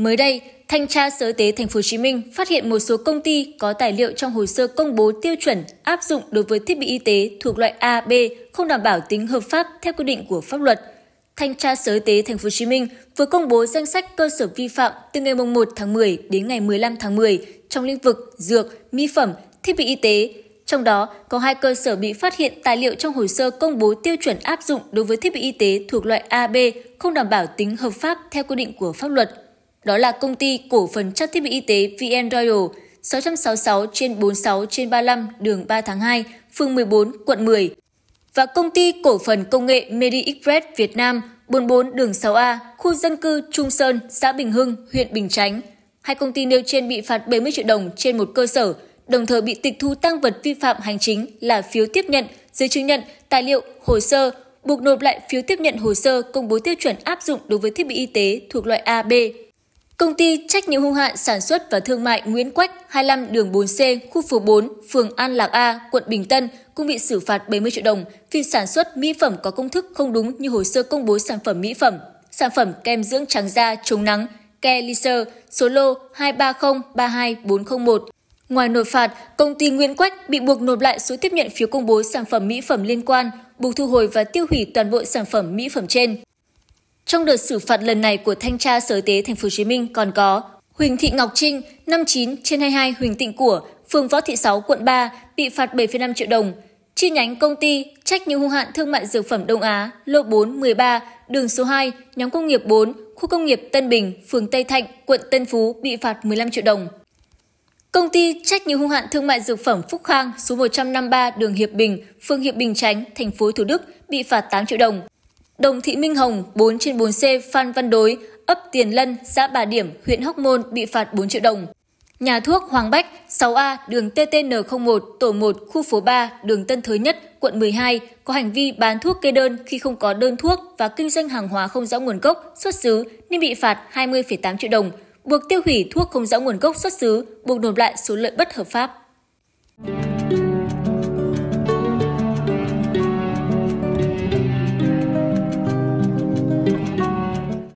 Mới đây, Thanh tra Sở tế tp hcm phát hiện một số công ty có tài liệu trong hồ sơ công bố tiêu chuẩn áp dụng đối với thiết bị y tế thuộc loại A, B không đảm bảo tính hợp pháp theo quy định của pháp luật. Thanh tra Sở tế tp hcm vừa công bố danh sách cơ sở vi phạm từ ngày 1 tháng 10 đến ngày 15 tháng 10 trong lĩnh vực dược, mỹ phẩm, thiết bị y tế. Trong đó có hai cơ sở bị phát hiện tài liệu trong hồ sơ công bố tiêu chuẩn áp dụng đối với thiết bị y tế thuộc loại a b không đảm bảo tính hợp pháp theo quy định của pháp luật. Đó là công ty cổ phần trang thiết bị y tế VN Royal 666 trên 46 trên 35 đường 3 tháng 2, phường 14, quận 10 và công ty cổ phần công nghệ Medi Express Việt Nam 44 đường 6A, khu dân cư Trung Sơn, xã Bình Hưng, huyện Bình Chánh. Hai công ty nêu trên bị phạt 70 triệu đồng trên một cơ sở, đồng thời bị tịch thu tăng vật vi phạm hành chính là phiếu tiếp nhận, giấy chứng nhận, tài liệu, hồ sơ, buộc nộp lại phiếu tiếp nhận hồ sơ công bố tiêu chuẩn áp dụng đối với thiết bị y tế thuộc loại A, B, Công ty trách nhiệm hữu hạn sản xuất và thương mại Nguyễn Quách, 25 đường 4C, khu phố 4, phường An Lạc A, quận Bình Tân cũng bị xử phạt 70 triệu đồng vì sản xuất mỹ phẩm có công thức không đúng như hồ sơ công bố sản phẩm mỹ phẩm, sản phẩm kem dưỡng trắng da chống nắng Keliser, số lô 230-32401. Ngoài nộp phạt, công ty Nguyễn Quách bị buộc nộp lại số tiếp nhận phiếu công bố sản phẩm mỹ phẩm liên quan, buộc thu hồi và tiêu hủy toàn bộ sản phẩm mỹ phẩm trên. Trong đợt xử phạt lần này của thanh tra Sở Y tế Thành phố Hồ Chí Minh còn có Huỳnh Thị Ngọc Trinh, 59 trên 22 Huỳnh Tịnh Của, phường Võ Thị Sáu, quận 3, bị phạt 7,5 triệu đồng. Chi nhánh công ty trách nhiệm hữu hạn thương mại dược phẩm Đông Á, lô 4, 13, đường số 2, nhóm công nghiệp 4, khu công nghiệp Tân Bình, phường Tây Thạnh, quận Tân Phú bị phạt 15 triệu đồng. Công ty trách nhiệm hữu hạn thương mại dược phẩm Phúc Khang số 153 đường Hiệp Bình, phường Hiệp Bình Chánh, thành phố Thủ Đức bị phạt 8 triệu đồng. Đồng Thị Minh Hồng 4 trên 4C Phan Văn Đối, ấp Tiền Lân, xã Bà Điểm, huyện Hóc Môn bị phạt 4 triệu đồng. Nhà thuốc Hoàng Bách, 6A, đường TTN01, tổ 1, khu phố 3, đường Tân Thới Nhất, quận 12, có hành vi bán thuốc kê đơn khi không có đơn thuốc và kinh doanh hàng hóa không rõ nguồn gốc, xuất xứ nên bị phạt 20,8 triệu đồng, buộc tiêu hủy thuốc không rõ nguồn gốc xuất xứ, buộc nộp lại số lợi bất hợp pháp.